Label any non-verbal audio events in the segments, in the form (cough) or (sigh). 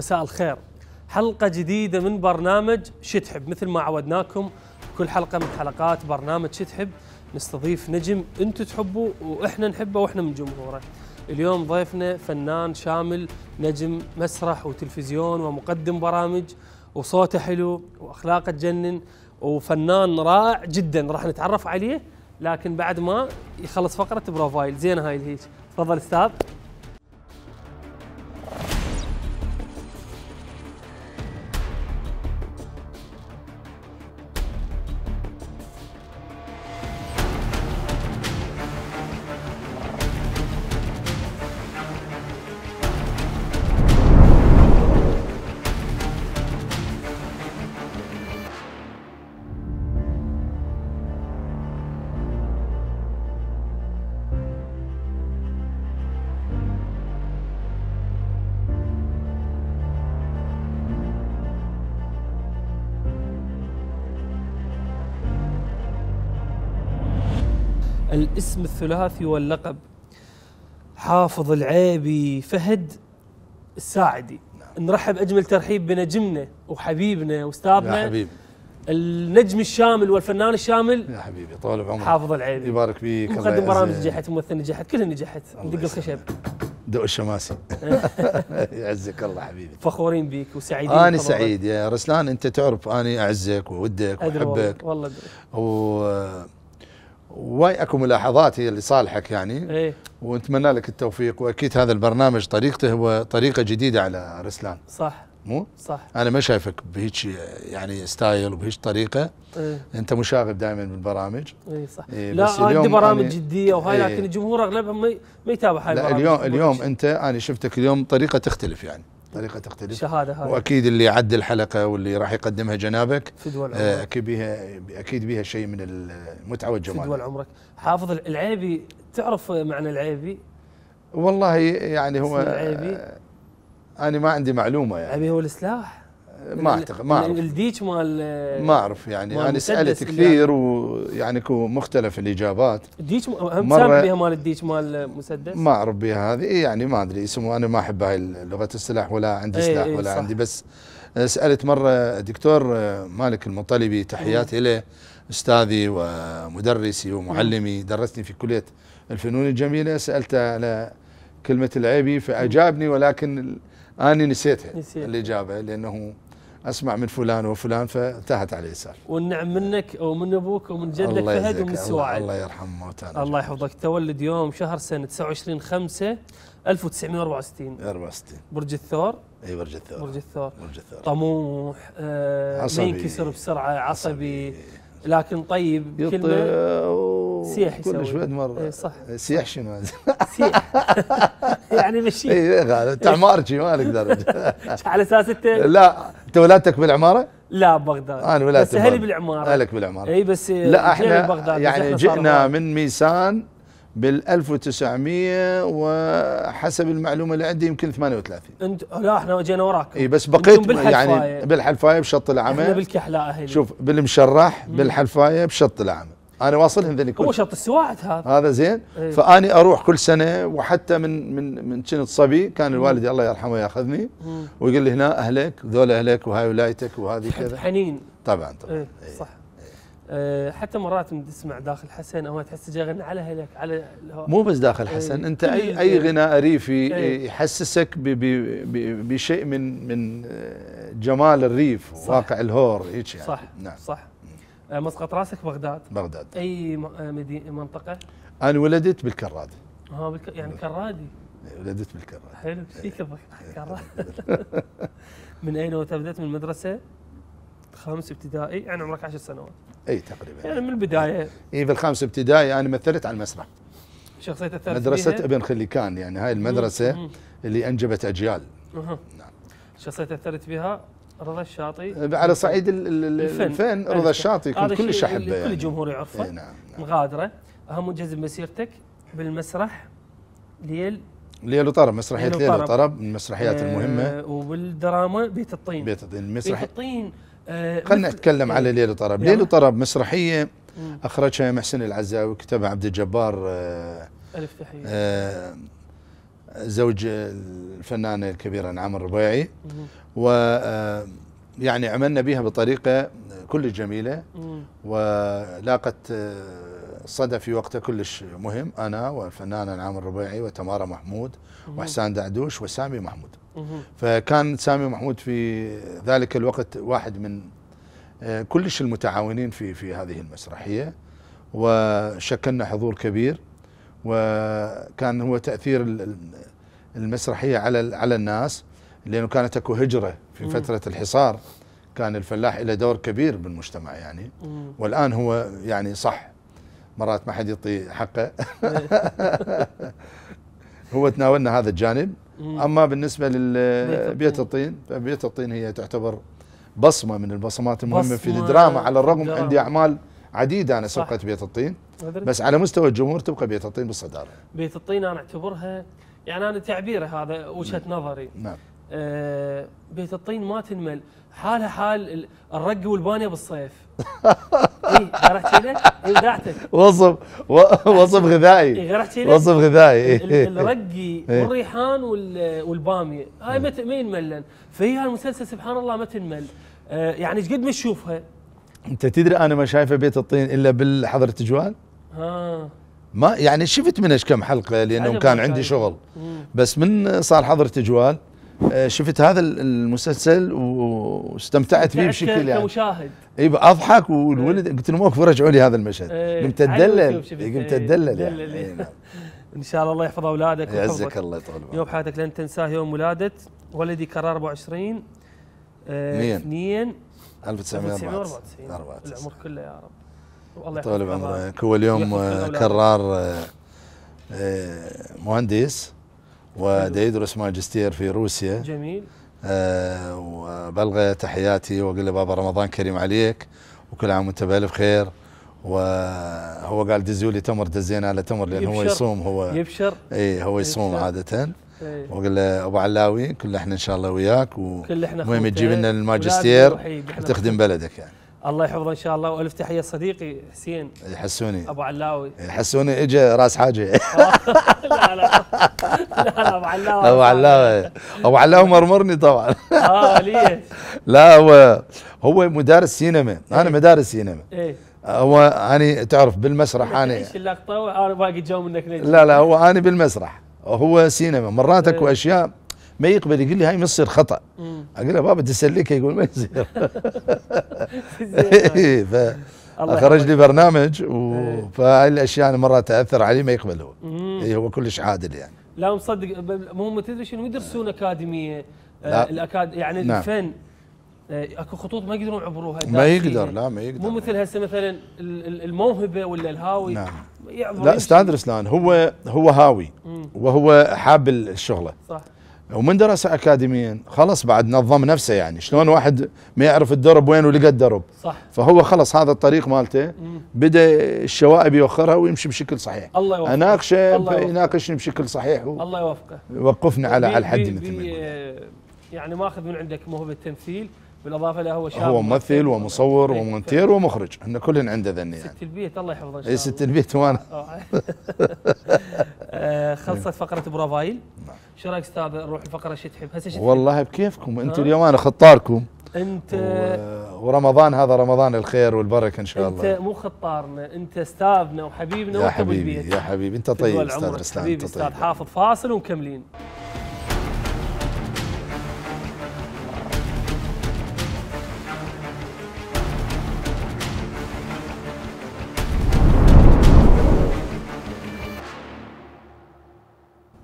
مساء الخير حلقة جديدة من برنامج شتحب مثل ما عودناكم كل حلقة من حلقات برنامج شتحب نستضيف نجم انتم تحبوه واحنا نحبه واحنا من جمهوره اليوم ضيفنا فنان شامل نجم مسرح وتلفزيون ومقدم برامج وصوته حلو واخلاقه تجنن وفنان رائع جدا راح نتعرف عليه لكن بعد ما يخلص فقره بروفايل زين هاي الهيج تفضل استاذ الاسم الثلاثي واللقب حافظ العيبي فهد الساعدي نرحب اجمل ترحيب بنجمنا وحبيبنا واستاذنا يا حبيبي النجم الشامل والفنان الشامل يا حبيبي طول بعمرك حافظ العيبي يبارك فيك مقدم برامج نجحت ممثل نجحت كلها نجحت ندق الخشب دق الشماسي (laughs) يعزك الله حبيبي فخورين بيك وسعيدين انا سعيد يا رسلان انت تعرف اني اعزك وودك واحبك والله, والله واي اكو ملاحظات هي اللي صالحك يعني ايه ونتمنى لك التوفيق واكيد هذا البرنامج طريقته هو طريقه جديده على رسلان صح مو صح انا ما شايفك بهيك يعني ستايل وبهيك طريقه إيه؟ انت مشاغب دائما بالبرامج اي صح إيه لا عندي برامج جديه وهاي إيه لكن الجمهور اغلبهم ما يتابع هاي لا اليوم اليوم انت انا شفتك اليوم طريقه تختلف يعني طريقه تختلف شهاده هاي. واكيد اللي يعد الحلقه واللي راح يقدمها جنابك دول آه، عمرك اكيد بيها اكيد بها شيء من المتعه والجمال دول عمرك حافظ العيبي تعرف معنى العيبي والله يعني هو العيبي آه، انا ما عندي معلومه يعني العيبي هو السلاح ما اعتقد ما اعرف الديك مال ما اعرف يعني انا يعني سالت كثير ويعني مختلف الاجابات الديك هم سامع بها مال الديك مال مسدس ما اعرف بها هذه إيه، يعني ما ادري اسمه انا ما احب هاي لغه السلاح ولا عندي إيه، سلاح إيه، ولا صح. عندي بس سالت مره دكتور مالك المطلبي تحياتي له استاذي ومدرسي ومعلمي درسني في كليه الفنون الجميله سالته على كلمه العيبي فاجابني ولكن اني نسيتها, نسيتها. الاجابه لانه اسمع من فلان وفلان فانتهت عليه السالفه. والنعم منك ومن ابوك ومن جدك فهد ومن السواعد. الله يرحم موتانا. الله يحفظك تولد يوم شهر سنه 29 5 1964 64 برج الثور اي برج الثور برج الثور برج الثور طموح آه عصبي ينكسر بسرعه عصبي, عصبي لكن طيب كلمه سيح كل شوي مره إيه، (laughs) (laughs) يعني اي صح سيح شنو سيح يعني مشي اي تعمارجي ما نقدر (laughs) على اساس انت لا انت ولادتك بالعماره؟ لا بغداد انا ولادتي بس اهلي بالعماره اهلك بالعماره اي بس لا احنا بغداد يعني جئنا من ميسان بال 1900 وحسب المعلومه اللي عندي يمكن 38 انت لا احنا جينا وراك اي بس بقيت يعني بالحلفايه بشط العمل احنا بالكحلاء اهلي شوف بالمشرح بالحلفايه بشط العمل انا واصلهم ذني كل هو شرط السواعد هذا هذا زين ايه؟ فاني اروح كل سنه وحتى من من من كنت صبي كان الوالد الله يرحمه ياخذني ويقول لي هنا اهلك ذول اهلك وهاي ولايتك وهذه كذا حنين طبعا طبعا ايه, إيه. صح إيه، حتى مرات تسمع داخل حسن او تحس جاي غنى على هلك على مو بس داخل إيه، حسن انت اي اي غناء ريفي يحسسك بشيء من من آه، جمال الريف وواقع الهور هيك يعني صح نعم صح آه، مسقط راسك بغداد بغداد اي آه، منطقه؟ انا ولدت بالكراد اه بالك... يعني كرادي إيه، ولدت بالكراد حلو ايش فيك إيه. (laughs) (laughs) من اين لو من المدرسه؟ خامس ابتدائي يعني عمرك 10 سنوات اي تقريبا يعني من البدايه اي في الخامس ابتدائي انا مثلت على المسرح شخصية تأثرت مدرسة فيها؟ ابن خليكان يعني هاي المدرسة مم. اللي أنجبت أجيال اها نعم شخصية تأثرت بها رضا الشاطي على صعيد الفن, رضا الشاطي يكون كلش احبه يعني كل الجمهور يعرفه نعم, نعم مغادره اهم منجز بمسيرتك بالمسرح ليل ليل وطرب مسرحية ليل وطرب من المسرحيات آه المهمة وبالدراما بيت الطين بيت الطين مسرح بيت الطين آه خلينا نتكلم آه على يعني ليل وطرب ليل وطرب مسرحية أخرجها محسن العزاوي وكتبها عبد الجبار آه ألف تحية آه زوج الفنانة الكبيرة نعام الربيعي و آه، يعني عملنا بها بطريقة كلش جميلة ولاقت آه، صدى في وقته كلش مهم أنا والفنانة نعام الربيعي وتمارا محمود وحسان دعدوش وسامي محمود فكان سامي محمود في ذلك الوقت واحد من آه، كلش المتعاونين في في هذه المسرحية وشكلنا حضور كبير وكان هو تاثير المسرحيه على على الناس لانه كانت اكو هجره في فتره الحصار كان الفلاح له دور كبير بالمجتمع يعني والان هو يعني صح مرات ما حد يعطي حقه (laughs) هو تناولنا هذا الجانب اما بالنسبه لبيت الطين فبيت الطين هي تعتبر بصمه من البصمات المهمه في الدراما على الرغم عندي اعمال عديده انا سبقت بيت الطين بس على مستوى الجمهور تبقى بيت الطين بالصداره بيت الطين انا اعتبرها يعني انا تعبيري هذا وجهه نعم. نظري نعم آه بيت الطين ما تنمل حالها حال الرق والبانيه بالصيف (laughs) اي عرفت لك؟ ابداعتك إيه، وصف إيه، وصف غذائي وصف غذائي إيه. الرقي والريحان والباميه هاي ما نعم. ينملن فهي المسلسل سبحان الله ما تنمل آه يعني ايش قد ما تشوفها انت تدري انا ما شايفه بيت الطين الا بالحضرة جوال ها ما يعني شفت منش كم حلقه لانه كان عندي يعني. شغل بس من صار حضرة جوال آه، شفت هذا المسلسل واستمتعت فيه بشكل يعني كمشاهد اي اضحك إيه. والولد قلت لهم اوقفوا رجعوا لي هذا المشهد إيه. قمت اتدلل قمت اتدلل إيه. يعني, نعم. ان شاء الله الله يحفظ اولادك يعزك الله يطول بعمرك يوم حياتك لن تنساه يوم ولاده ولدي كان 24 آه، اثنين 1994 العمر كله يا رب والله طول بعمرك هو اليوم كرار آه، مهندس ويدرس ماجستير في روسيا جميل أه تحياتي واقول له بابا رمضان كريم عليك وكل عام وانت بالف خير وهو قال دزوا لي تمر دزينا على تمر لان هو يصوم هو يبشر اي هو يصوم عاده إيه. وقال له ابو علاوي كل احنا ان شاء الله وياك ومهم تجيب لنا الماجستير وتخدم بلدك يعني الله يحفظه ان شاء الله والف تحيه صديقي حسين يحسوني ابو علاوي يحسوني اجى راس حاجه (laughs) لا لا لا ابو علاوي ابو علاوي ابو علاوي مرمرني طبعا اه ليش؟ (laughs) لا هو هو مدارس سينما انا إيه. مدارس سينما ايه هو اني تعرف بالمسرح اني ايش اللقطه باقي جو منك لا لا هو اني بالمسرح هو سينما مرات اكو إيه. اشياء ما يقبل يقول لي هاي ما تصير خطا اقول له بابا تسلكها يقول ما يصير (laughs) إيه، ف اخرج لي برنامج و... إيه. فهاي الاشياء انا مرات تاثر عليه ما يقبل هو إيه هو كلش عادل يعني لا مصدق مو تدري شنو يدرسون اكاديميه آه، لا. الاكاد يعني نعم. الفن آه، اكو خطوط ما يقدرون يعبروها ما يقدر لا ما يقدر مو مثل هسه مثلا الموهبه ولا الهاوي نعم. لا استاذ رسلان هو هو هاوي وهو حاب الشغله صح ومن درس اكاديميا خلص بعد نظم نفسه يعني شلون واحد ما يعرف الدرب وين ولقى الدرب صح فهو خلص هذا الطريق مالته بدا الشوائب يوخرها ويمشي بشكل صحيح الله يوفقه اناقشه يناقشني بشكل صحيح و الله يوفقه وقفنا على على الحد مثل ما يعني ماخذ من عندك موهبه التمثيل بالاضافه له هو شاب هو ممثل ومصور ومونتير ومخرج احنا كلنا عنده ذني يعني ست البيت الله يحفظه اي ست البيت وانا (laughs) آه. آه، خلصت فقره بروفايل نعم. شو رايك استاذ نروح الفقره شو تحب هسه شتحب والله بكيفكم انتم اليوم انا خطاركم انت ورمضان هذا رمضان الخير والبركه ان شاء الله انت مو خطارنا انت استاذنا وحبيبنا يا حبيبي يا حبيبي انت طيب استاذ رسلان حبيبي استاذ طيب. حافظ فاصل ومكملين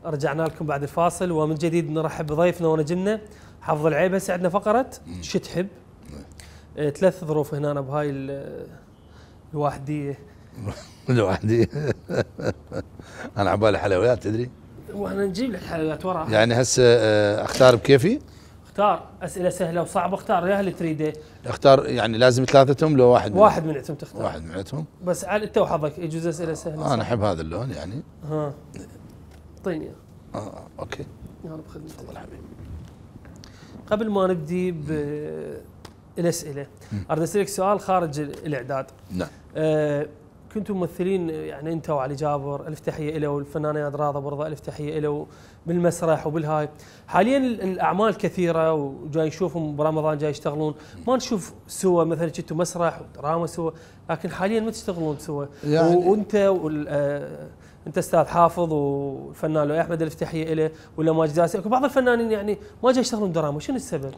رجعنا لكم بعد الفاصل ومن جديد نرحب بضيفنا ونجمنا حفظ العيبه سعدنا فقره شو تحب إيه، ثلاث ظروف هنا بهاي الواحدية (laughs) الواحدية (laughs) أنا عبالي حلويات تدري وانا نجيب لك حلويات وراها يعني هسه آه، اختار بكيفي؟ اختار اسئله سهله وصعبه اختار يا اللي تريده إيه؟ اختار يعني لازم ثلاثتهم لو واحد واحد من عندهم تختار واحد من عندهم بس على انت وحظك يجوز اسئله سهله انا احب هذا اللون يعني ها اعطيني آه،, اه اوكي يا رب خدمتك تفضل حبيبي قبل ما نبدي بالاسئله اريد اسالك سؤال خارج الاعداد نعم آه كنتم ممثلين يعني انت وعلي جابر الف تحيه له والفنانه ياد راضه برضه الف تحيه له بالمسرح وبالهاي حاليا الاعمال كثيره وجاي نشوفهم برمضان جاي يشتغلون ما نشوف سوا مثلا كنتوا مسرح ودراما سوا لكن حاليا ما تشتغلون سوا يعني وانت آه، انت استاذ حافظ والفنان لؤي احمد الفتحيه له ولا ماجد اكو بعض الفنانين يعني ما جاي يشتغلون دراما شنو السبب؟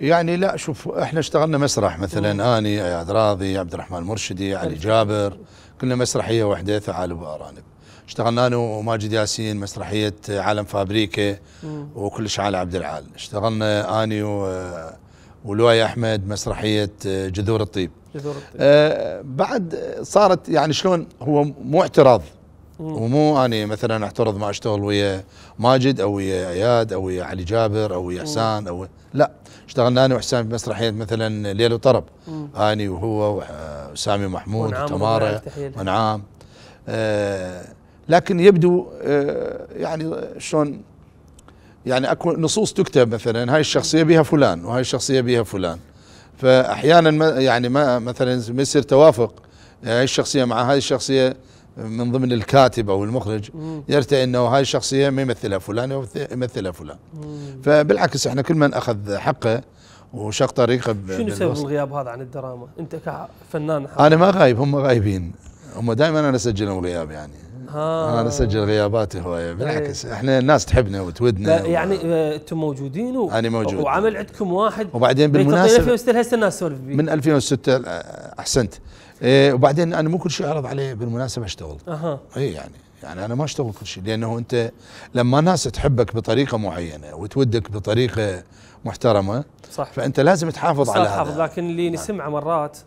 يعني لا شوف احنا اشتغلنا مسرح مثلا اني عياد راضي عبد الرحمن مرشدي علي جابر كلنا مسرحيه واحده ثعالب وارانب اشتغلنا انا وماجد ياسين مسرحيه عالم فابريكا وكلش على عبد العال اشتغلنا اني ولواي احمد مسرحيه جذور الطيب جذور الطيب آه بعد صارت يعني شلون هو مو اعتراض ومو اني مثلا اعترض ما اشتغل ويا ماجد او ويا اياد او ويا علي جابر او ويا حسان او لا اشتغلنا انا وحسان في مسرحيه مثلا ليل وطرب اني وهو وسامي محمود وتمارا ونعام آه لكن يبدو آه يعني شلون يعني اكو نصوص تكتب مثلا هاي الشخصيه بها فلان وهاي الشخصيه بها فلان فاحيانا ما يعني ما مثلا ما يصير توافق هاي الشخصيه مع هاي الشخصيه من ضمن الكاتب او المخرج يرتئي انه هاي الشخصيه ما يمثلها فلان يمثلها فلان فبالعكس احنا كل من اخذ حقه وشق طريقه شنو سبب الغياب هذا عن الدراما؟ انت كفنان حقا. انا ما غايب هم غايبين هم دائما انا اسجلهم غياب يعني ها. آه. انا اسجل غيابات هوايه إيه. بالعكس احنا الناس تحبنا وتودنا يعني آه، انتم و... موجودين و... انا موجود وعمل عندكم واحد وبعدين بالمناسبه من 2006 هسه الناس تسولف من 2006 آه، احسنت إيه وبعدين انا مو كل شيء اعرض عليه بالمناسبه اشتغل اها اي يعني يعني انا ما اشتغل كل شيء لانه انت لما الناس تحبك بطريقه معينه وتودك بطريقه محترمه صح فانت لازم تحافظ على هذا لكن اللي نعم. نسمعه مرات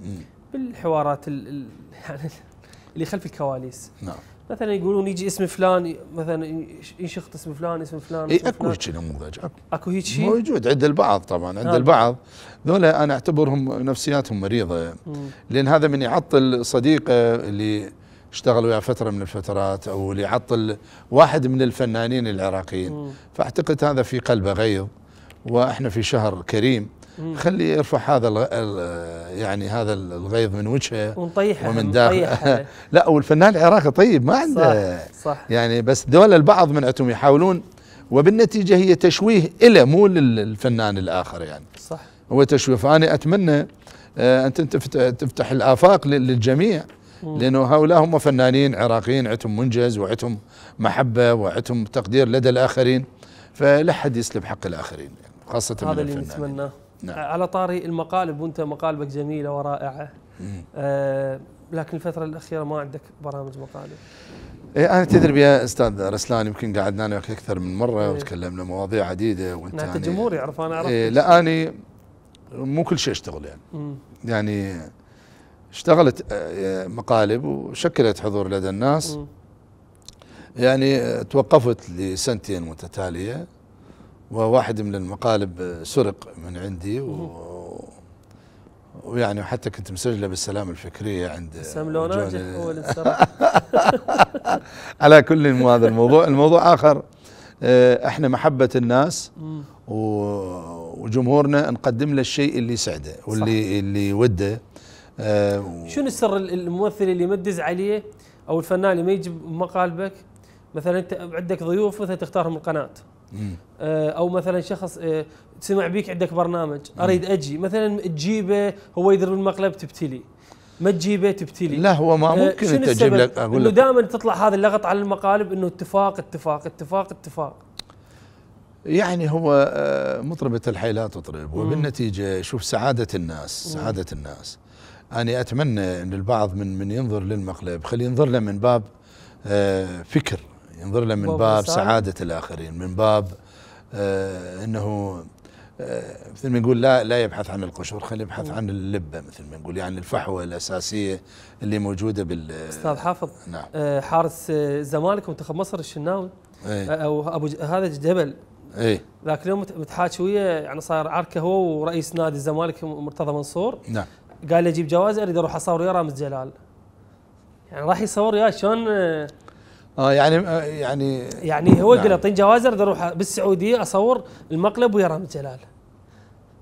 بالحوارات (laughs) يعني اللي خلف الكواليس نعم مثلا يقولون يجي اسم فلان مثلا ينشخط اسم فلان اسم فلان اي اكو هيك نموذج اكو اكو هيك شيء موجود عند البعض طبعا عند آه. البعض ذولا انا اعتبرهم نفسياتهم مريضه مم. لان هذا من يعطل صديقه اللي اشتغل وياه فتره من الفترات او اللي يعطل واحد من الفنانين العراقيين مم. فاعتقد هذا في قلبه غيظ واحنا في شهر كريم خليه يرفع هذا يعني هذا الغيظ من وجهه ونطيحه ومن داخله (laughs) لا والفنان العراقي طيب ما عنده صح, صح يعني بس دول البعض من عندهم يحاولون وبالنتيجه هي تشويه إلى مو للفنان الاخر يعني صح هو تشويه فانا اتمنى آه، ان تفتح الافاق للجميع لانه هؤلاء هم فنانين عراقيين عندهم منجز وعندهم محبه وعندهم تقدير لدى الاخرين فلا حد يسلب حق الاخرين يعني خاصه هذا اللي نتمناه نعم. آه، على طاري المقالب وانت مقالبك جميله ورائعه آه لكن الفتره الاخيره ما عندك برامج مقالب إيه انا تدري يا استاذ رسلان يمكن قعدنا انا وياك اكثر من مره إيه. وتكلمنا مواضيع عديده وانت انت الجمهور يعني يعرف انا اعرف إيه لا انا مو كل شيء اشتغل يعني مم. يعني اشتغلت آه، مقالب وشكلت حضور لدى الناس مم. يعني توقفت لسنتين متتاليه وواحد من المقالب سرق من عندي و ويعني حتى كنت مسجله بالسلام الفكريه عند سملونا هو (laughs) على كل هذا الموضوع الموضوع اخر آه، احنا محبه الناس وجمهورنا نقدم له الشيء اللي يسعده واللي صح. اللي يوده آه شنو السر الممثل اللي ما تدز عليه او الفنان اللي ما يجيب مقالبك مثلا انت عندك ضيوف مثلا تختارهم القناه آه، او مثلا شخص آه، سمع بيك عندك برنامج اريد اجي مثلا تجيبه هو يدر المقلب تبتلي ما تجيبه تبتلي لا هو ما آه، ممكن انت تجيب لك اقول لك انه دائما تطلع هذا اللغط على المقالب انه اتفاق اتفاق اتفاق اتفاق يعني هو مطربة الحي لا تطرب وبالنتيجة شوف سعادة الناس سعادة الناس أنا أتمنى أن البعض من من ينظر للمقلب خلي ينظر له من باب فكر ينظر له من باب, سعادة الآخرين من باب آه أنه آه مثل ما نقول لا لا يبحث عن القشور خلي يبحث نعم. عن اللبة مثل ما نقول يعني الفحوة الأساسية اللي موجودة بال أستاذ حافظ نعم آه حارس زمالك منتخب مصر الشناوي ايه آه، أو أبو هذا جبل ايه ذاك اليوم متحاكي وياه يعني صار عركه هو ورئيس نادي الزمالك مرتضى منصور نعم قال لي اجيب جواز اريد اروح اصور ويا رامز جلال يعني راح يصور وياه شلون آه، اه يعني آه، يعني يعني هو يقول نعم. اعطيني جواز اقدر اروح بالسعوديه اصور المقلب ويا رامي جلال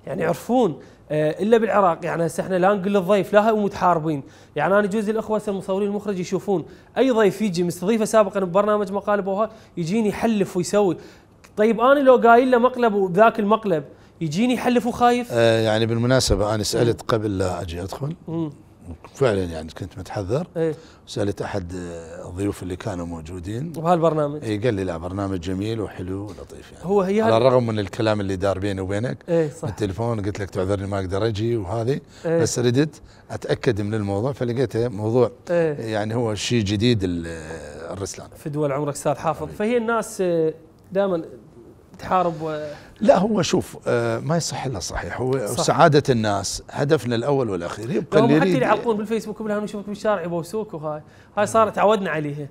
يعني يعرفون آه، الا بالعراق يعني هسه احنا لا نقول للضيف لا هم متحاربين يعني انا جوز الاخوه هسه المصورين المخرج يشوفون اي ضيف يجي مستضيفه سابقا ببرنامج مقالب او يجيني يحلف ويسوي طيب انا لو قايل له مقلب وذاك المقلب يجيني يحلف وخايف آه يعني بالمناسبه انا سالت قبل لا اجي ادخل فعلا يعني كنت متحذر إيه؟ سالت احد الضيوف اللي كانوا موجودين وهالبرنامج اي قال لي لا برنامج جميل وحلو ولطيف يعني هو هي على الرغم من الكلام اللي دار بيني وبينك إيه صح التليفون قلت لك تعذرني ما اقدر اجي وهذه إيه بس ردت اتاكد من الموضوع فلقيته موضوع إيه يعني هو شيء جديد الرسلان في دول عمرك استاذ حافظ فهي الناس دائما تحارب و لا هو شوف آه، ما يصح الا صحيح هو صح. سعاده الناس هدفنا الاول والاخير يبقى اللي حتى يعلقون بالفيسبوك كلها ونشوفك بالشارع يبوسوك وهاي هاي صارت تعودنا عليها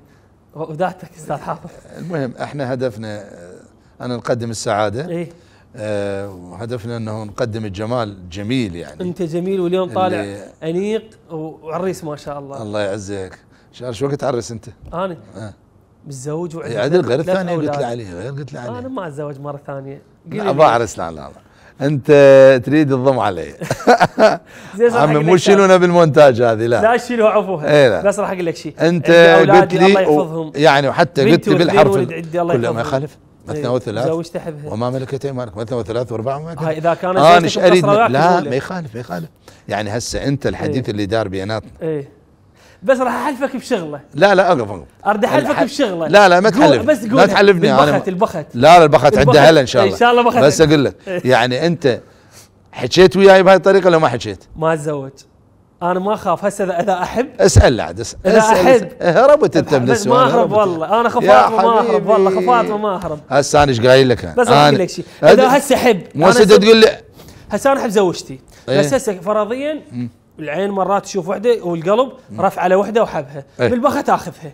وذاتك استاذ حافظ المهم احنا هدفنا آه، ان نقدم السعاده ايه آه، وهدفنا انه نقدم الجمال جميل يعني انت جميل واليوم طالع انيق وعريس ما شاء الله الله يعزك شو وقت تعرس انت؟ انا آه. متزوج وعندك إيه، عدل غير الثانية قلت لي عليها غير قلت لي عليها أنا ما أتزوج مرة ثانية لا ضاعرس لا لا انت تريد تضم علي (laughs) عمي مو شيلونا بالمونتاج هذه لا لا شيلوها عفوها ايه لا بس راح اقول لك شيء انت قلت لي الله يحفظهم يعني وحتى قلت لي بالحرف كل ما يخالف مثنى إيه، وثلاث زوجت احبها وما ملكت ايمانك مثنى وثلاث واربعه وما هاي آه، اذا كانت انا آه، اريد لا ما يخالف ما يخالف يعني هسه انت الحديث إيه. اللي دار بيناتنا ايه بس راح احلفك بشغله لا لا اقف اقف اريد احلفك بشغله لا لا ما تحلف بس قول ما تحلفني انا البخت البخت لا لا البخت عنده هلا ان شاء الله ان شاء الله بخت بس اقول لك (laughs) إيه. يعني انت حكيت وياي بهاي الطريقه لو ما حكيت؟ ما اتزوج انا ما اخاف هسه اذا احب اسال عاد اسال اذا احب هربت انت من السؤال ما اهرب والله انا خفاط ما اهرب والله خفاط ما اهرب هسه انا ايش قايل لك انا بس اقول لك شيء اذا هسه احب مو هسه تقول لي هسه انا احب زوجتي بس إيه. هسه فرضيا العين مرات تشوف وحده والقلب رف على وحده وحبها ايه بالبخه تاخذها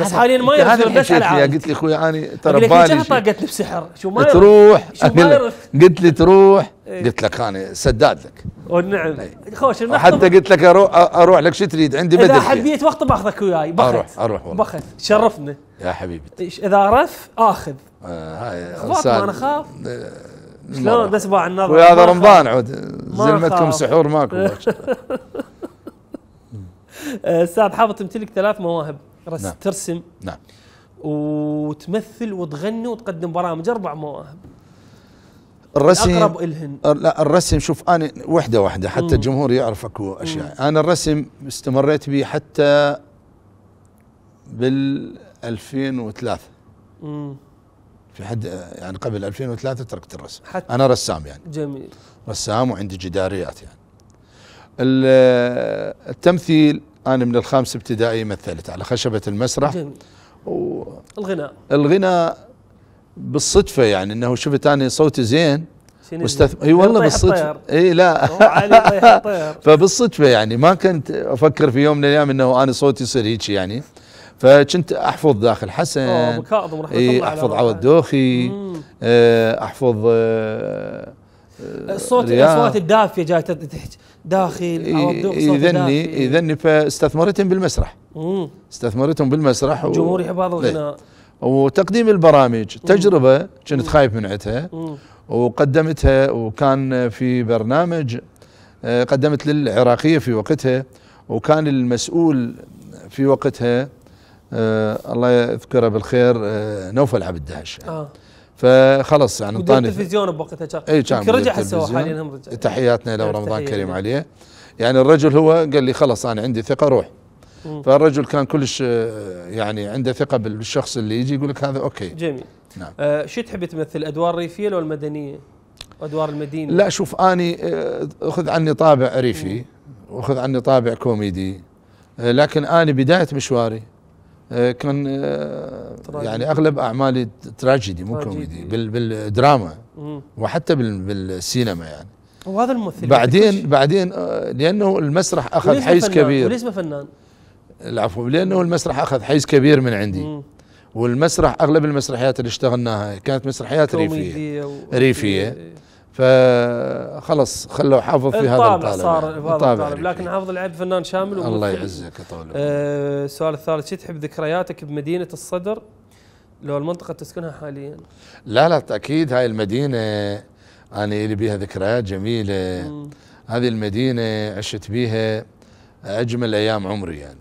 بس إيه، يعني حاليا ما يرثون بس على عادي قلت لي اخوي اني ترى بالي لي بسحر شو ما تروح شو ما قلت لي تروح ايه قلت لك انا سداد لك والنعم ايه خوش حتى قلت لك اروح اروح لك شو تريد عندي بدل اذا حبيت وقت باخذك وياي بخت اروح اروح والله بخت شرفنا يا حبيبي اذا رف اخذ آه هاي ما انا اخاف آه، شلون بس باع النظر ويا هذا رمضان عود زلمتكم سحور ماكو (laughs) استاذ آه، حافظ تمتلك ثلاث مواهب رس نعم. ترسم نعم وتمثل وتغني وتقدم برامج اربع مواهب الرسم اقرب الهن لا الرسم شوف انا وحده وحده حتى مم. الجمهور يعرف اكو اشياء مم. انا الرسم استمريت به حتى بال 2003 امم في حد يعني قبل 2003 تركت الرسم حتى انا رسام يعني جميل رسام وعندي جداريات يعني التمثيل انا من الخامس ابتدائي مثلت على خشبه المسرح جميل و... الغناء الغناء بالصدفه يعني انه شفت انا صوتي زين واستث... اي يعني والله بالصدفه اي لا (laughs) فبالصدفه يعني ما كنت افكر في يوم من الايام انه انا صوتي يصير هيك يعني فكنت احفظ داخل حسن إيه احفظ عوض دوخي احفظ آه الصوت الاصوات الدافيه جاي داخل يذني يذني فاستثمرتهم بالمسرح استثمرتهم بالمسرح جمهوري حفاظ إيه. الغناء وتقديم البرامج تجربه كنت خايف من عتها وقدمتها وكان في برنامج آه، قدمت للعراقيه في وقتها وكان المسؤول في وقتها آه الله يذكره بالخير آه نوفل عبد الدهش يعني. آه. فخلص يعني انطاني التلفزيون بوقتها كان اي كان رجع هسه حاليا هم رجع تحياتنا له رمضان كريم عليه يعني الرجل هو قال لي خلص انا عندي ثقه روح مم. فالرجل كان كلش آه، يعني عنده ثقه بالشخص اللي يجي يقول لك هذا اوكي جميل نعم آه شو تحب تمثل ادوار ريفيه لو المدنيه؟ ادوار المدينه لا شوف اني اخذ آه، عني طابع ريفي واخذ عني طابع كوميدي آه، لكن اني بدايه مشواري آه، كان آه، يعني اغلب اعمالي تراجيدي مو كوميدي بالدراما وحتى بالسينما يعني وهذا الممثل بعدين بعدين آه، لانه المسرح اخذ حيز كبير وليش فنان؟ العفو لانه المسرح اخذ حيز كبير من عندي مم. والمسرح اغلب المسرحيات اللي اشتغلناها كانت مسرحيات ريفيه و... ريفيه إيه، إيه. فخلص خلوا حافظ في هذا الطالب يعني. صار يعني. الطالب لكن حافظ العيب فنان شامل الله يعزك يطول آه السؤال الثالث شو تحب ذكرياتك بمدينه الصدر لو المنطقه تسكنها حاليا لا لا تاكيد هاي المدينه انا لي بيها ذكريات جميله مم. هذه المدينه عشت بيها اجمل ايام عمري يعني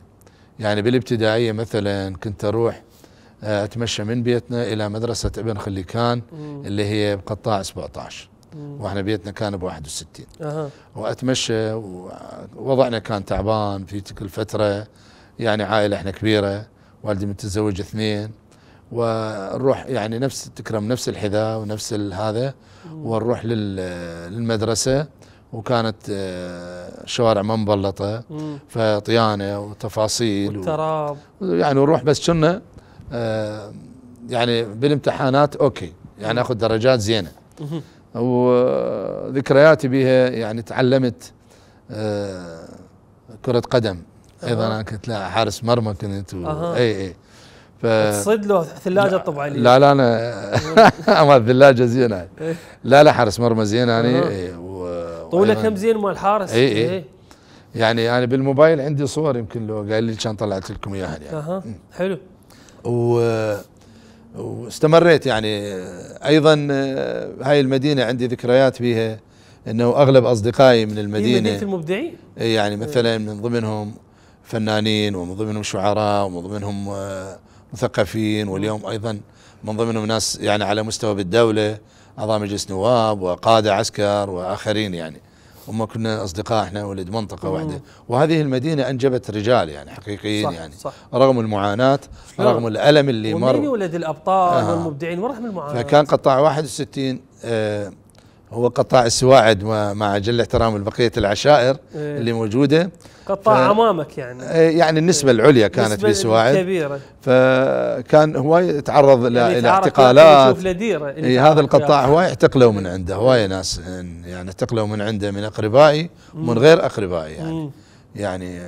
يعني بالابتدائيه مثلا كنت اروح آه، اتمشى من بيتنا الى مدرسه ابن خليكان اللي هي بقطاع 17 واحنا بيتنا كان ب 61 أه. واتمشى ووضعنا كان تعبان في تلك الفتره يعني عائله احنا كبيره والدي متزوج اثنين ونروح يعني نفس تكرم نفس الحذاء ونفس هذا ونروح للمدرسه وكانت آه، شوارع منبلطه فطيانه وتفاصيل والتراب و يعني نروح بس كنا آه، يعني بالامتحانات اوكي يعني اخذ درجات زينه وذكرياتي بها يعني تعلمت آه، كرة قدم ايضا انا كنت لا حارس مرمى كنت و... أه. اي اي ف... تصيد له ثلاجه طبعا لا لا انا (laughs) ما الثلاجه زينه لا لا حارس مرمى زين يعني أه. إيه و... طوله كم زين مال الحارس اي اي إيه. يعني انا بالموبايل عندي صور يمكن لو قال لي كان طلعت لكم اياها يعني اها حلو و واستمريت يعني ايضا آه، هاي المدينه عندي ذكريات فيها انه اغلب اصدقائي من المدينه مدينه المبدعين يعني مثلا من ضمنهم فنانين ومن ضمنهم شعراء ومن ضمنهم آه، مثقفين واليوم ايضا من ضمنهم ناس يعني على مستوى بالدوله اعضاء مجلس نواب وقاده عسكر واخرين يعني هم كنا اصدقاء احنا ولد منطقه واحده وهذه المدينه انجبت رجال يعني حقيقيين صح يعني صح رغم المعاناه رغم الالم اللي مر ومن ولد الابطال آه والمبدعين ورغم المعاناه فكان قطاع 61 آه هو قطاع السواعد مع جل احترام بقيه العشائر إيه اللي موجوده قطاع امامك يعني إيه، يعني النسبه العليا كانت في سواعد كبيره فكان هواي يتعرض يعني الى اعتقالات يعني هذا القطاع هواي اعتقلوا من عنده هواي ناس يعني اعتقلوا من عنده من اقربائي ومن غير اقربائي يعني مم. يعني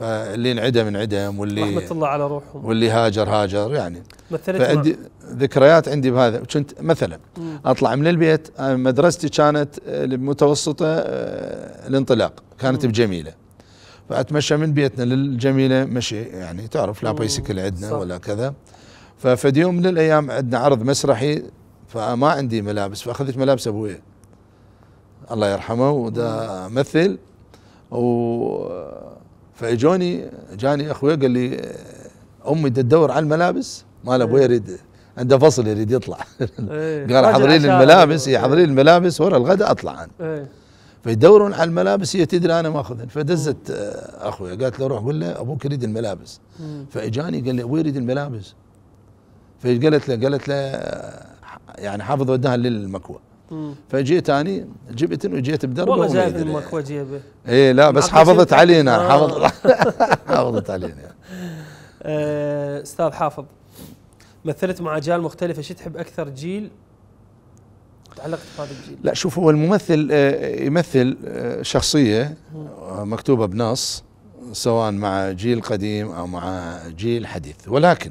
فاللي انعدم انعدم واللي رحمه الله على روحهم واللي هاجر هاجر يعني فعندي ذكريات عندي بهذا كنت مثلا مم. اطلع من البيت مدرستي كانت متوسطه آه، الانطلاق كانت مم. بجميله فاتمشى من بيتنا للجميله مشي يعني تعرف لا بايسكل عندنا ولا كذا ففي يوم من الايام عندنا عرض مسرحي فما عندي ملابس فاخذت ملابس ابوي الله يرحمه ودا مثل و فاجوني جاني اخوي قال لي امي تدور على الملابس مال ابوي إيه. يريد عنده فصل يريد يطلع إيه. قال حضري لي الملابس حضري لي الملابس ورا الغداء اطلع انا إيه. فيدورون على الملابس هي تدري انا ماخذن فدزت آه، اخويا قالت له روح قول له ابوك يريد الملابس فاجاني قال لي ابوي يريد الملابس فقالت له قالت له يعني حافظ وداها للمكوى فجيت اني جبت وجيت بدربه والله جايب المكوى جيبه اي لا بس آه. (laughs) حافظت علينا (laughs) آه حافظت حافظت علينا استاذ حافظ مثلت مع اجيال مختلفه شو تحب اكثر جيل تعلقت بهذا الجيل لا شوف هو الممثل آه، يمثل آه، شخصيه آه، مكتوبه بنص سواء مع جيل قديم او مع جيل حديث ولكن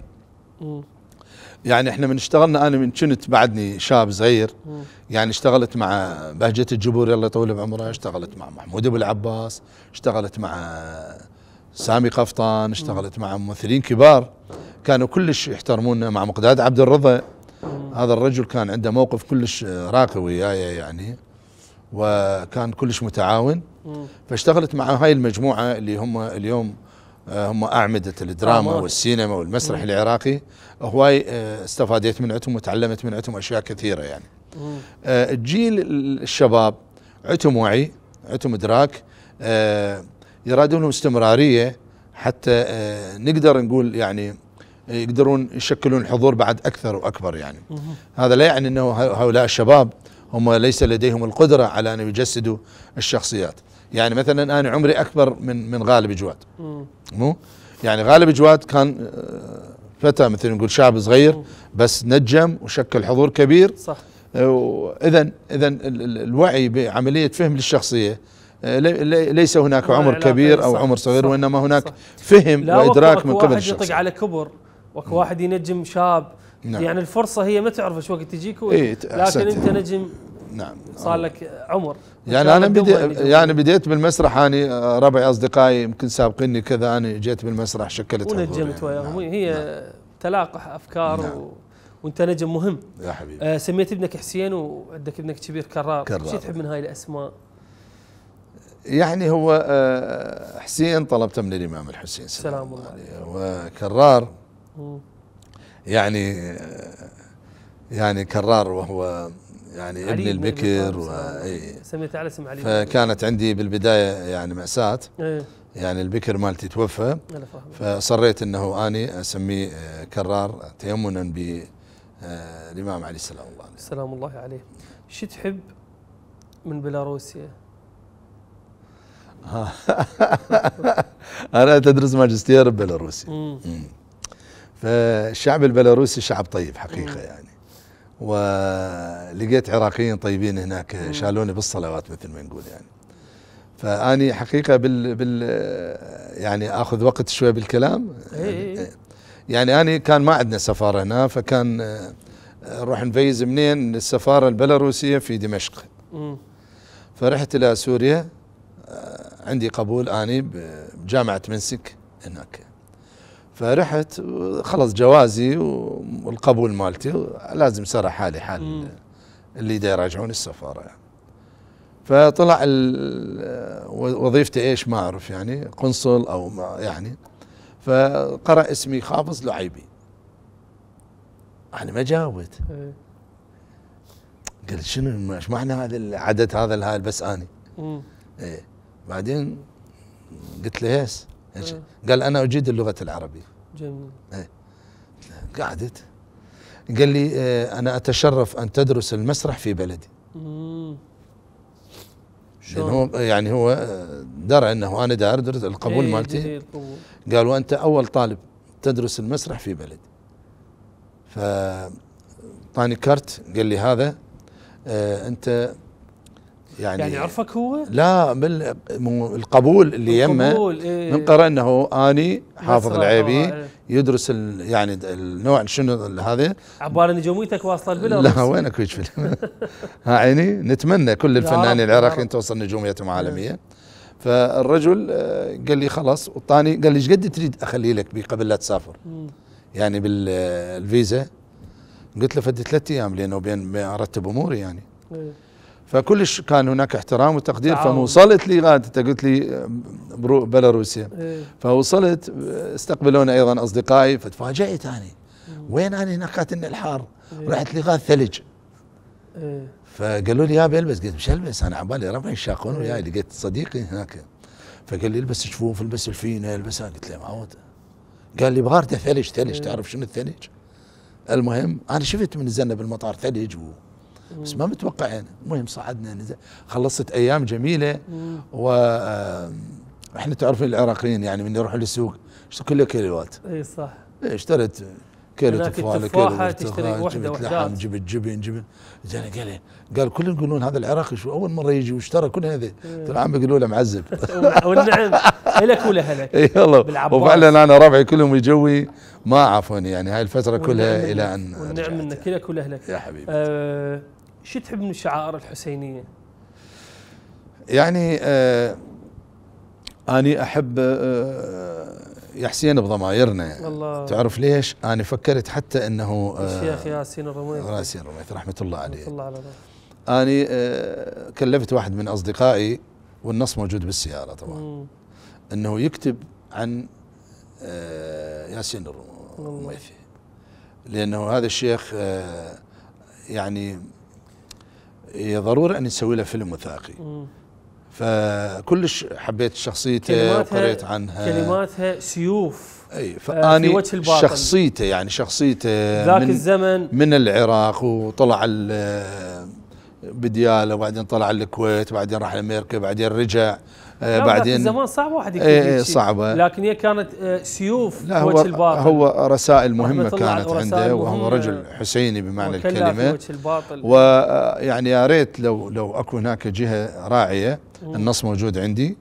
يعني احنا من اشتغلنا انا من كنت بعدني شاب صغير يعني اشتغلت مع بهجه الجبور الله يطول بعمره اشتغلت مع محمود ابو العباس اشتغلت مع سامي قفطان اشتغلت مع ممثلين كبار كانوا كلش يحترمونا مع مقداد عبد الرضا هذا الرجل كان عنده موقف كلش راقي وياي يعني وكان كلش متعاون فاشتغلت مع هاي المجموعه اللي هم اليوم آه، هم أعمدة الدراما آه، والسينما والمسرح مم. العراقي هواي آه، استفاديت من عندهم وتعلمت من عندهم أشياء كثيرة يعني مم. الجيل الشباب عندهم وعي عندهم إدراك يرادون استمرارية حتى نقدر نقول يعني يقدرون يشكلون حضور بعد اكثر واكبر يعني هذا لا يعني انه هؤلاء الشباب هم ليس لديهم القدره على ان يجسدوا الشخصيات يعني مثلا انا عمري اكبر من من غالب جواد مو يعني غالب جواد كان آه، فتى مثل نقول شاب صغير بس نجم وشكل حضور كبير صح آه، اذا اذا الوعي بعمليه فهم للشخصيه آه، ليس هناك عمر كبير او عمر صغير وانما هناك فهم وادراك من قبل الشخص يطق على كبر واكو واحد ينجم شاب نعم. يعني الفرصه هي ما تعرف ايش وقت تجيك إيه لكن انت نجم نعم صار لك عمر يعني انا بدي يعني بديت بالمسرح اني آه، ربعي اصدقائي يمكن سابقيني كذا انا جيت بالمسرح شكلت ونجمت يعني. نعم. هي نعم. تلاقح افكار نعم. و... وانت نجم مهم يا حبيبي آه سميت ابنك حسين وعندك ابنك كبير كرار كرار شو تحب من هاي الاسماء؟ يعني هو آه حسين طلبته من الامام الحسين سلام الله عليه وكرار يعني يعني كرار وهو يعني ابن البكر و... سميت على اسم علي فكانت عندي بالبدايه يعني ماساه ايه يعني البكر مالتي توفى فصريت انه اني اسميه آه، كرار تيمنا ب آه، الامام علي سلام الله عليه سلام الله عليه شو تحب من بيلاروسيا؟ (laughs) انا تدرس ماجستير ببيلاروسيا فالشعب البيلاروسي شعب طيب حقيقه يعني ولقيت عراقيين طيبين هناك شالوني بالصلوات مثل ما نقول يعني فاني حقيقه بال, بال يعني اخذ وقت شوي بالكلام يعني, يعني اني كان ما عندنا سفاره هنا فكان نروح آه، نفيز منين السفاره البيلاروسيه في دمشق فرحت الى سوريا آه، عندي قبول اني بجامعه منسك هناك فرحت خلص جوازي والقبول مالتي لازم صار حالي حال اللي دا يراجعون السفاره يعني. فطلع وظيفتي ايش ما اعرف يعني قنصل او ما يعني فقرا اسمي خافض لعيبي انا ما جاوبت إيه. قلت شنو ايش معنى هذا العدد هذا الهال بس اني ايه بعدين قلت له يس آه. قال انا اجيد اللغه العربيه جميل إيه؟ قعدت قال لي إيه انا اتشرف ان تدرس المسرح في بلدي مم. يعني شلون هو يعني هو آه، درى انه انا دار درس القبول إيه، مالتي قال وانت اول طالب تدرس المسرح في بلدي فطاني كارت كرت قال لي هذا آه انت يعني يعني عرفك هو؟ لا من القبول اللي يمه إيه من قرأ انه اني حافظ العيبي إيه. يدرس ال... يعني النوع شنو هذا عبارة ان جمويتك واصله البلا لا وينك فيلم (laughs) ها عيني نتمنى كل الفنانين العراقيين توصل نجوميتهم إيه. عالميه فالرجل آه، قال لي خلاص وطاني قال لي ايش قد تريد اخلي لك بي قبل لا تسافر؟ يعني بالفيزا آه، قلت له فدي ثلاث ايام لانه بين ارتب اموري يعني إيه. فكلش كان هناك احترام وتقدير فما وصلت لغايه انت قلت لي بيلاروسيا إيه. فوصلت استقبلونا ايضا اصدقائي فتفاجئت اني وين انا هناك قاتلنا الحار إيه. رحت لغايه ثلج إيه. فقالوا لي يا البس قلت مش البس انا عبالي ربعي شاقون وياي لقيت صديقي هناك فقال لي البس شفوف البس الفينه البس قلت له معود قال لي بغارته ثلج ثلج تعرف شنو الثلج؟ المهم انا شفت من نزلنا بالمطار ثلج و... بس ما متوقعين يعني. المهم صعدنا نزل يعني خلصت ايام جميله و احنا تعرفين العراقيين يعني من يروحوا للسوق يشتروا كله كيلوات اي صح اشتريت كيلو تفاحه كيلو تفاحه جبت لحم جبت جبن جبن زين قال قال كلهم يقولون هذا العراقي شو اول مره يجي واشترى كل هذا ترى عم يقولوا له معذب (laughs) والنعم الك ولا هلك اي والله وفعلا انا ربعي كلهم يجوي ما عافوني يعني هاي الفتره كلها الى ان والنعم منك يعني. الك ولا هلك يا حبيبي آه شو تحب من الشعائر الحسينيه؟ يعني آه اني احب آه يا حسين بضمايرنا يعني والله تعرف ليش؟ انا فكرت حتى انه الشيخ آه، ياسين الرميث ياسين الرميث رحمه الله عليه رحمه الله عليه اني آه كلفت واحد من اصدقائي والنص موجود بالسياره طبعا انه يكتب عن آه ياسين الرميثي لانه هذا الشيخ آه يعني هي ضروره ان نسوي لها فيلم وثائقي فكلش حبيت شخصيته وقريت عنها كلماتها سيوف اي آه، فاني في وجه الباطل شخصيته يعني شخصيته ذاك من الزمن من العراق وطلع آه، بدياله وبعدين طلع الكويت وبعدين راح امريكا وبعدين رجع آه، بعدين زمان صعب واحد يكتب ايه, إيه، صعبه آه. لكن هي كانت آه، سيوف لا هو الباطل هو رسائل مهمه كانت عنده وهو رجل حسيني بمعنى الكلمه ويعني يا ريت لو لو اكو هناك جهه راعيه النص موجود عندي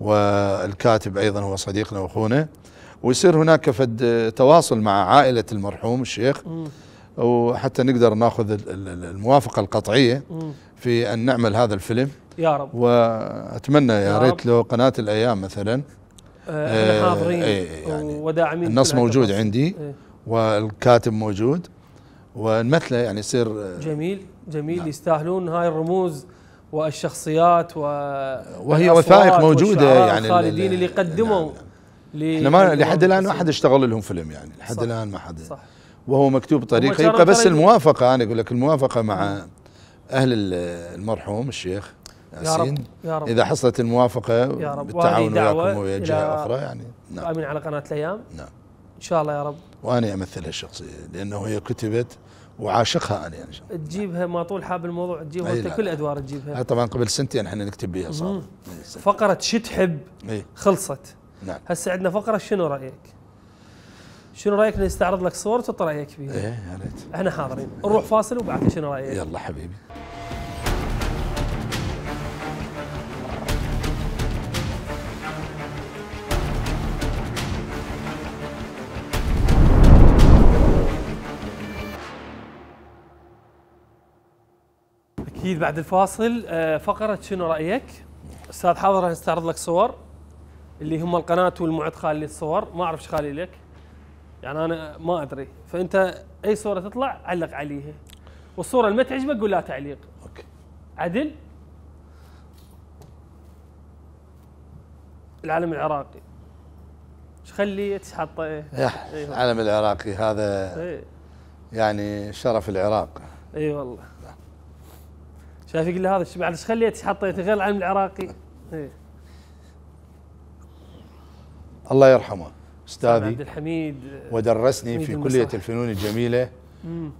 والكاتب ايضا هو صديقنا واخونا ويصير هناك فد تواصل مع عائله المرحوم الشيخ وحتى نقدر ناخذ الموافقه القطعيه في ان نعمل هذا الفيلم يا رب واتمنى يا, يا ريت لو قناه الايام مثلا آه، احنا آه، حاضرين إيه،, ايه يعني وداعمين النص موجود بس. عندي ايه والكاتب موجود ونمثله يعني يصير آه، جميل جميل نعم. يستاهلون هاي الرموز والشخصيات و وهي وثائق موجوده يعني الخالدين اللي قدموا نعم نعم. احنا ما لحد الان ما حد اشتغل لهم فيلم يعني لحد الان ما حد صح وهو مكتوب بطريقه يبقى بس الموافقه انا اقول لك الموافقه مع اهل المرحوم الشيخ يا رب يا رب اذا حصلت الموافقه يا رب بالتعاون وياكم ويا جهه اخرى يعني نعم امين على قناه الايام نعم ان شاء الله يا رب وانا امثلها الشخصية لانه هي كتبت وعاشقها انا يعني شاء تجيبها ما طول حاب الموضوع تجيبها انت كل ادوار تجيبها طبعا قبل سنتين احنا نكتب بها صار إيه، فقره شو تحب إيه. خلصت نعم هسه عندنا فقره شنو رايك؟ شنو رايك نستعرض لك صور وتعطي رايك فيها؟ ايه يا ريت احنا حاضرين نروح فاصل وبعد شنو رايك؟ يلا حبيبي اكيد بعد الفاصل آه، فقره شنو رايك استاذ حاضر راح نستعرض لك صور اللي هم القناه والمعد خالي للصور ما اعرف ايش خالي لك يعني انا ما ادري فانت اي صوره تطلع علق عليها والصوره اللي ما تعجبك قول لا تعليق اوكي عدل العلم العراقي ايش خليت حاطه ايه, إيه. العلم العراقي هذا إيه. يعني شرف العراق اي أيوة والله شايف يقول هذا الشبع ايش خليت حطيت غير العلم العراقي إيه. الله يرحمه استاذي عبد الحميد آه، ودرسني في كليه الفنون الجميله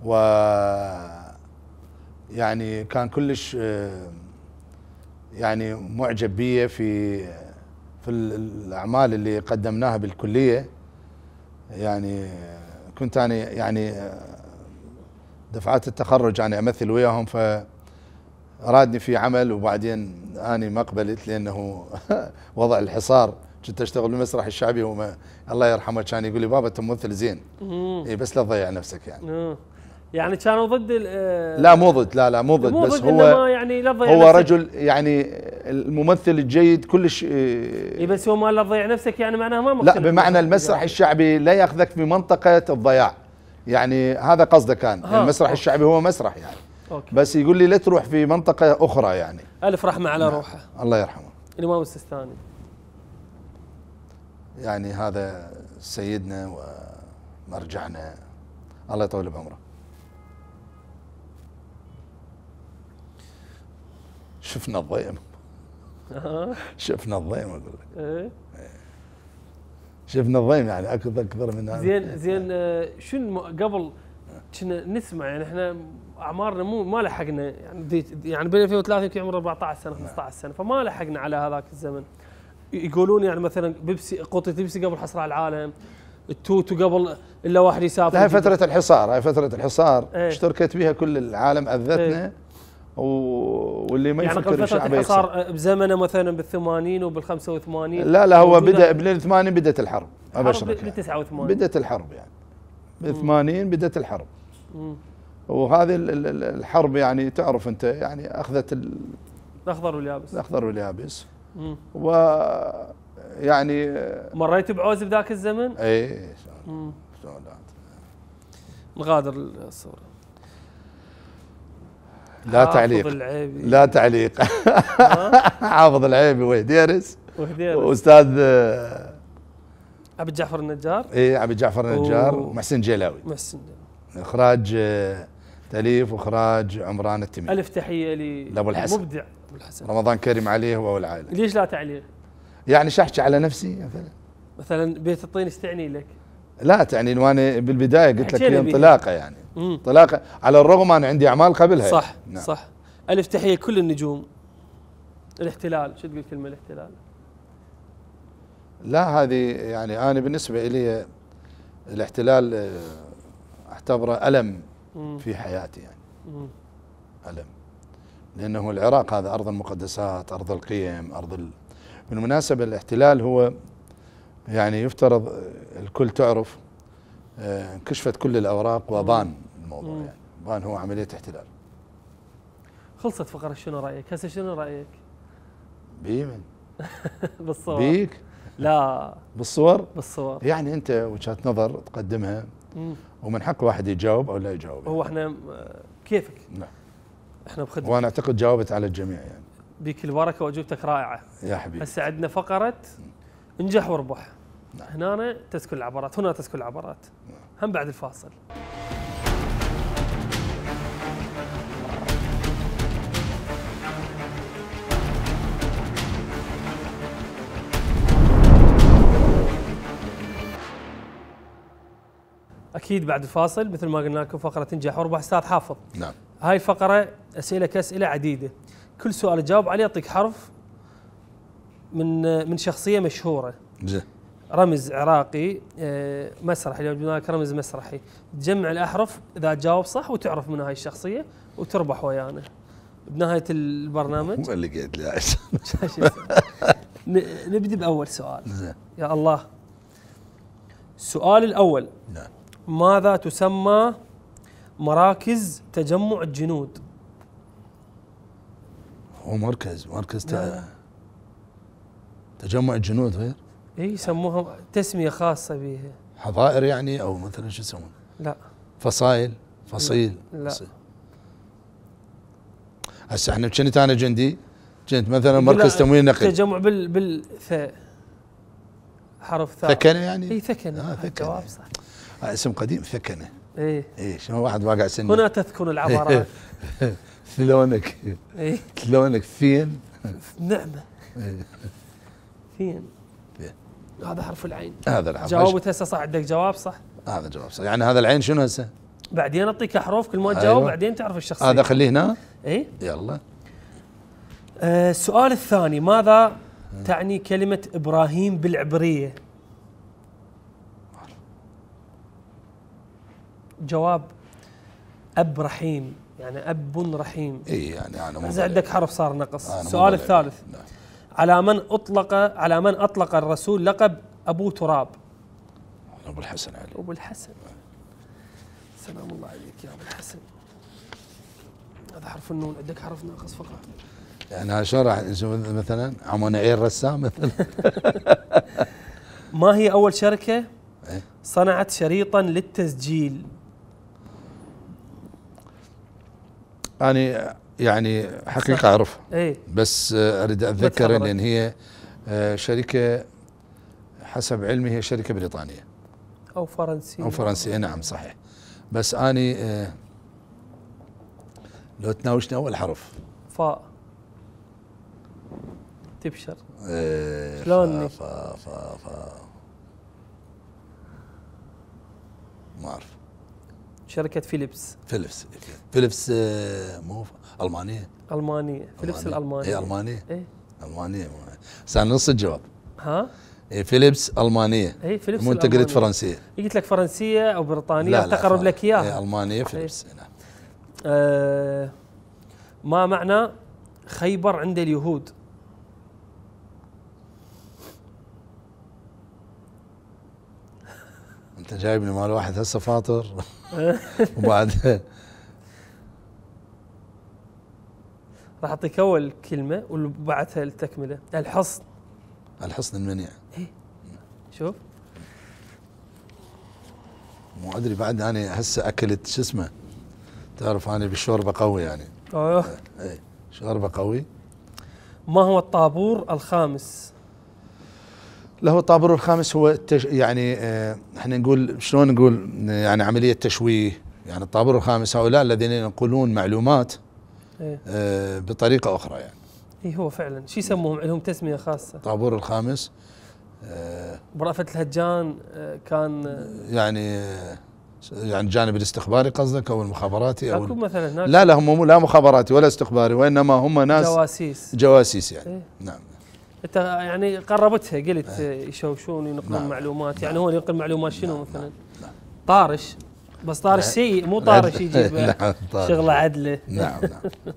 و يعني كان كلش آه، يعني معجب بي في في الاعمال اللي قدمناها بالكليه يعني كنت انا يعني آه، دفعات التخرج يعني امثل وياهم ف رادني في عمل وبعدين اني ما قبلت لانه (laughs) وضع الحصار كنت اشتغل بالمسرح الشعبي وما الله يرحمه كان يقول لي بابا انت ممثل زين اي بس لا تضيع نفسك يعني آه. يعني كانوا ضد آه. لا مو ضد لا لا مو ضد بس هو يعني لا هو نفسك. رجل يعني الممثل الجيد كلش آه. اي بس هو ما لا تضيع نفسك يعني معناها ما لا بمعنى المسرح إيه. الشعبي لا ياخذك في منطقه الضياع يعني هذا قصده كان المسرح الشعبي هو مسرح يعني أوكي. بس يقول لي لا تروح في منطقه اخرى يعني الف رحمه على نعم. روحه الله يرحمه الامام السستاني يعني هذا سيدنا ومرجعنا الله يطول بعمره شفنا الضيم شفنا الضيم اقول لك إيه. شفنا الضيم يعني اكثر اكثر من هذا زين زين آه، شنو قبل كنا نسمع يعني احنا اعمارنا مو ما لحقنا يعني يعني بين 2030 يمكن عمره 14 سنه 15 نعم. سنه فما لحقنا على هذاك الزمن يقولون يعني مثلا بيبسي قوطي بيبسي قبل حصر على العالم التوتو قبل الا واحد يسافر هاي فتره الحصار هاي فتره الحصار ايه اشتركت بها كل العالم عذتنا ايه واللي ما يعني يفكر يعني فتره الحصار آه، بزمنه مثلا بال 80 وبال 85 لا لا هو بدا بال 80 بدات الحرب ابشرك بال 89 بدات الحرب يعني بال 80 بدات الحرب مم. وهذه الحرب يعني تعرف انت يعني اخذت الاخضر واليابس الاخضر واليابس و يعني مريت بعوز بذاك الزمن؟ اي شلون نغادر الصوره لا تعليق العيبي. لا تعليق (laughs) حافظ العيبي وهديرس وهديرس واستاذ عبد آه، جعفر النجار اي عبد جعفر النجار ومحسن جيلاوي محسن اخراج آه، تاليف واخراج عمران التميمي الف تحيه لابو الحسن مبدع ابو الحسن رمضان كريم عليه والعائله ليش لا تعليق؟ يعني شحش على نفسي مثلا مثلا بيت الطين ايش تعني لك؟ لا تعني وانا بالبدايه قلت لك هي انطلاقه يعني انطلاقه على الرغم انا عندي اعمال قبلها صح نعم. صح الف تحيه كل النجوم الاحتلال شو تقول كلمه الاحتلال؟ لا هذه يعني انا بالنسبه لي الاحتلال آه، اعتبره الم في حياتي يعني ألم لأنه العراق هذا أرض المقدسات أرض القيم أرض ال... بالمناسبة الاحتلال هو يعني يفترض الكل تعرف انكشفت آه، كل الأوراق وبان الموضوع يعني بان هو عملية احتلال خلصت فقرة شنو رأيك هسه شنو رأيك بيمن (laughs) بالصور بيك لا بالصور بالصور يعني انت وجهه نظر تقدمها مم. ومن حق واحد يجاوب او لا يجاوب يعني. هو احنا كيفك نعم احنا بخدمتك وانا اعتقد جاوبت على الجميع يعني بيك البركه واجوبتك رائعه يا حبيبي هسه عندنا فقره انجح واربح نعم. هنا تسكن العبرات هنا تسكن العبرات نعم. هم بعد الفاصل نعم. اكيد بعد الفاصل مثل ما قلنا لكم فقره تنجح واربح استاذ حافظ نعم هاي فقره اسئله كاسئله عديده كل سؤال تجاوب عليه يعطيك حرف من من شخصيه مشهوره زين رمز عراقي آه، مسرحي لو جبنا لك رمز مسرحي تجمع الاحرف اذا جاوب صح وتعرف من هاي الشخصيه وتربح ويانا بنهايه البرنامج هو اللي قاعد لا (laughs) نبدي باول سؤال زين يا الله السؤال الاول نعم ماذا تسمى مراكز تجمع الجنود هو مركز مركز نعم. تجمع الجنود غير اي يسموها تسميه خاصه بها حظائر يعني او مثلا شو يسمون لا فصائل فصيل لا فصيل. هسه احنا كنت انا جندي كنت مثلا مركز تمويل نقل تجمع بال بالث حرف ثاء ثكنه يعني؟ اي ثكنه آه ثكنه الجواب صح آه، اسم قديم ثكنه ايه ايه شنو واحد واقع سنه هنا تذكر العبارات ثلونك (laughs) ايه ثلونك فين نعمه إيه. فين هذا حرف العين هذا الحرف جاوبت هسه صح عندك جواب صح؟ هذا جواب صح يعني هذا العين شنو هسه؟ بعدين اعطيك احرف كل ما تجاوب أيوة. بعدين تعرف الشخصيه هذا خليه هنا؟ اي يلا آه السؤال الثاني ماذا إيه. تعني كلمة إبراهيم بالعبرية؟ جواب اب رحيم يعني اب رحيم اي يعني انا مو عندك حرف صار نقص السؤال الثالث نعم. على من اطلق على من اطلق الرسول لقب ابو تراب ابو الحسن علي ابو الحسن سلام الله عليك يا ابو الحسن هذا حرف النون عندك حرف ناقص فقط يعني شرح مثلا عمون عير رسام مثلا (laughs) ما هي اول شركه إيه. صنعت شريطا للتسجيل أنا يعني حقيقة أعرفها إيه؟ بس أريد أتذكر لأن هي آه، شركة حسب علمي هي شركة بريطانية أو فرنسية أو فرنسية إيه، نعم صحيح بس أنا آه، لو تناوشني أول حرف فاء تبشر شلوني إيه، شلون فاء فاء فاء ما أعرف شركة فيليبس فيليبس فيليبس آه، مو ألمانية ألمانية فيليبس الألمانية إيه ألمانية إيه ألمانية صار نص الجواب ها إيه فيليبس ألمانية إيه فيليبس مو أنت قلت فرنسية قلت لك فرنسية أو بريطانية لا لا تقرب لك إياها إيه ألمانية إيه. فيليبس إيه. نعم آه ما معنى خيبر عند اليهود انت جايبني مال واحد هسه فاطر (laughs) وبعدين راح اعطيك اول كلمه وبعدها التكمله الحصن الحصن المنيع ايه شوف مو ادري بعد انا هسه اكلت شو اسمه تعرف انا بالشوربه قوي يعني اه ايه شوربه قوي ما هو الطابور الخامس له الطابور الخامس هو التش... يعني آه، احنا نقول شلون نقول يعني عمليه تشويه يعني الطابور الخامس هؤلاء الذين ينقلون معلومات ايه؟ اه بطريقه اخرى يعني اي هو فعلا شو يسموهم عندهم تسميه خاصه الطابور الخامس اه برافه الهجان آه، كان آه، يعني يعني الجانب الاستخباري قصدك او المخابراتي او مثلا لا لا هم لا مخابراتي ولا استخباري وانما هم ناس جواسيس جواسيس يعني ايه؟ نعم انت يعني قربتها قلت إيه. يشوشون ينقلون نعم. معلومات يعني نعم. هو ينقل معلومات شنو نعم، مثلا؟ نعم، طارش بس طارش إيه. سيء مو طارش (laughs) يجيب شغله عدله نعم نعم (laughs)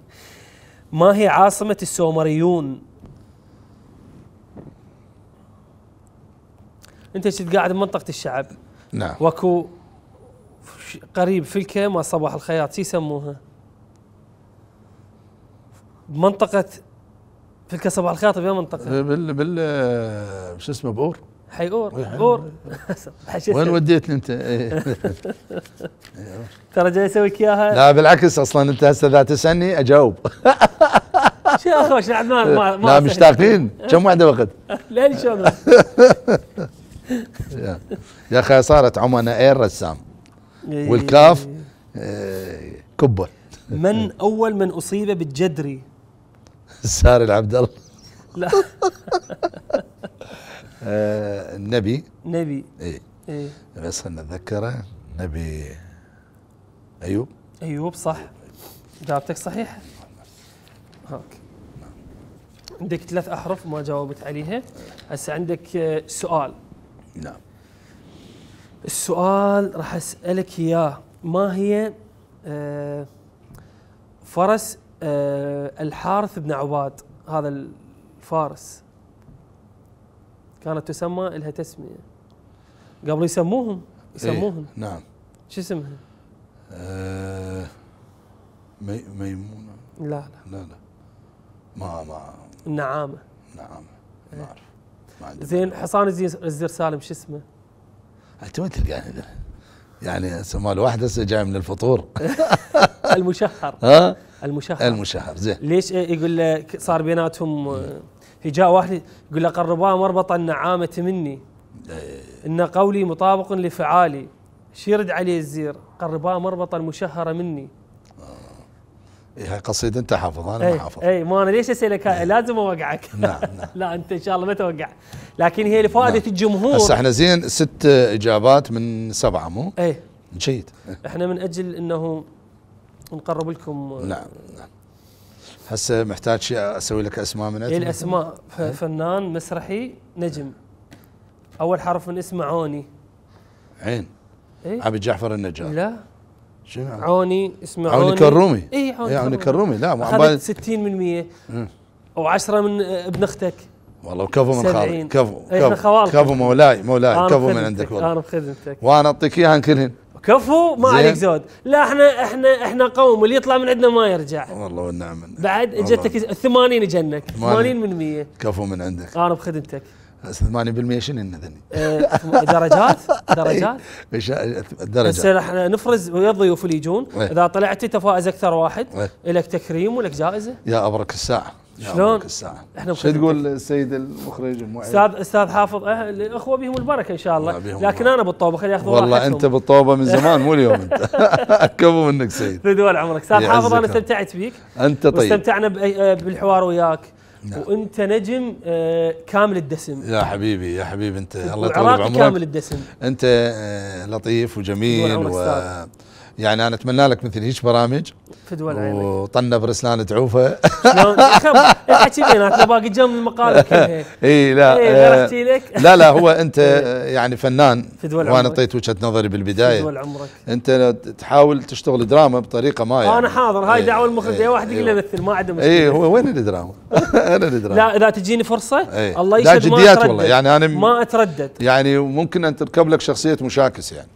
ما هي عاصمة السومريون؟ انت كنت قاعد بمنطقة الشعب نعم واكو قريب فلكة ما صباح الخياط شو يسموها؟ بمنطقة في صباح على الخاطب يا منطقة بال بال شو اسمه بأور حي اور إيه، اور (laughs) وين وديتني انت؟ إيه. (laughs) ترى جاي اسوي لك اياها لا بالعكس اصلا انت هسه اذا تسالني اجاوب (laughs) شو يا خوش عدنان ما لا مشتاقين كم وعده وقت؟ لين شلون يا اخي صارت عمان اير رسام إيه. والكاف كبه من اول من اصيب بالجدري ساري العبد الله لا (laughs) آه، النبي نبي ايه ايه بس انا اتذكره نبي ايوب ايوب صح جوابتك صحيحه اوكي عندك ثلاث احرف ما جاوبت عليها هسه عندك آه، سؤال نعم السؤال راح اسالك اياه ما هي آه، فرس آه، الحارث بن عباد هذا الفارس كانت تسمى لها تسميه قبل يسموهم يسموهم إيه نعم شو اسمها؟ آه مي ميمونه لا لا لا لا ما ما النعامه نعامة إيه. ما اعرف زين حصان الزير سالم شو اسمه؟ انت وين تلقاه يعني, يعني سمال واحد هسه جاي من الفطور (laughs) المشهر ها المشهر المشهر زين ليش يقول له صار بيناتهم في جاء واحد يقول له قرباه مربط النعامة مني إيه. إن قولي مطابق لفعالي شيرد عليه الزير قرباه مربط المشهرة مني آه. إيه هاي قصيدة أنت حافظ أنا ما إيه، حافظ أي ما أنا ليش أسألك هاي لازم أوقعك نعم نعم (laughs) لا أنت إن شاء الله ما توقع لكن هي لفائدة نعم. الجمهور هسه احنا زين ست إجابات من سبعة مو؟ أي جيد احنا من أجل أنه نقرب لكم نعم نعم هسه محتاج شيء اسوي لك اسماء من اي الاسماء إيه. فنان مسرحي نجم اول حرف من اسمه عوني عين إيه؟ عبد جعفر النجار لا شنو عوني اسمه عوني, عوني كرومي اي عوني, إيه عوني كرومي, لا لا اخذت 60 من او 10 من آه، ابن اختك والله وكفو من خالك كفو كفو, كفو مولاي مولاي كفو من عندك والله انا بخدمتك وانا اعطيك اياها كلهن كفو ما عليك زود لا احنا احنا احنا قوم اللي يطلع من عندنا ما يرجع والله والنعم بعد اجتك 80 جنك 80 من 100 كفو من عندك انا بخدمتك 80% شنو النذني؟ (laughs) إيه، درجات (laughs) إيه. درجات درجات بس احنا نفرز ويا الضيوف اللي يجون إيه. اذا طلعت تفائز اكثر واحد لك تكريم ولك جائزه يا ابرك الساعه شلون؟ احنا شو تقول السيد المخرج المعيد؟ استاذ استاذ حافظ الاخوه أه، بهم البركه ان شاء الله لكن انا بالطوبه خلي ياخذون والله انت بالطوبه من زمان مو اليوم انت (laughs) كفو منك سيد طول عمرك استاذ حافظ انا استمتعت فيك انت طيب واستمتعنا آه، بالحوار وياك نعم. وانت نجم آه، كامل الدسم يا حبيبي يا حبيبي انت الله يطول عمرك كامل الدسم انت لطيف وجميل و... يعني انا اتمنى لك مثل هيك برامج في دول عينك وطنا برسلان تعوفه شلون احكي بيناتنا باقي جنب المقاله كلها (laughs) اي لا إيه لك لا لا هو (laughs) انت آه، يعني فنان في دول وانا اعطيت وجهه نظري بالبدايه في دول عمرك انت تحاول تشتغل دراما بطريقه ما يعني انا حاضر هاي دعوه المخرج اي واحد يقول امثل أيوه. ما عنده مشكله اي هو وين الدراما؟ (laughs) انا الدراما لا اذا تجيني فرصه الله يشهد ما اتردد والله يعني انا ما اتردد يعني ممكن ان تركب لك شخصيه مشاكس يعني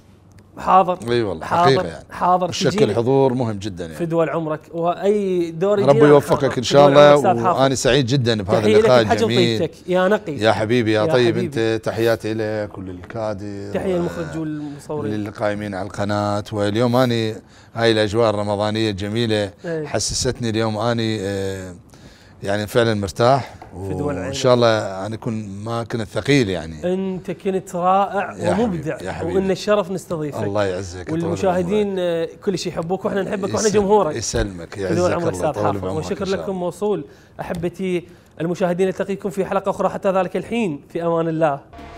حاضر اي والله حقيقه حاضر يعني حاضر الشكل حضور مهم جدا يعني في دول عمرك واي دور ربي يوفقك ان شاء الله وانا سعيد جدا بهذا اللقاء الجميل يا نقي يا حبيبي يا, يا طيب حبيبي. انت تحياتي لك وللكادر تحيه للمخرج والمصورين للقائمين على القناه واليوم اني هاي الاجواء الرمضانيه الجميله إيه. حسستني اليوم اني آه، يعني فعلا مرتاح في دول العالم ان شاء الله انا اكون ما كنت ثقيل يعني انت كنت رائع يا ومبدع يا حبيبي وان الشرف نستضيفك الله يعزك والمشاهدين كل شيء يحبوك واحنا نحبك واحنا جمهورك يسلمك يعزك الله طول بعمرك والشكر لكم موصول احبتي المشاهدين نلتقيكم في حلقه اخرى حتى ذلك الحين في امان الله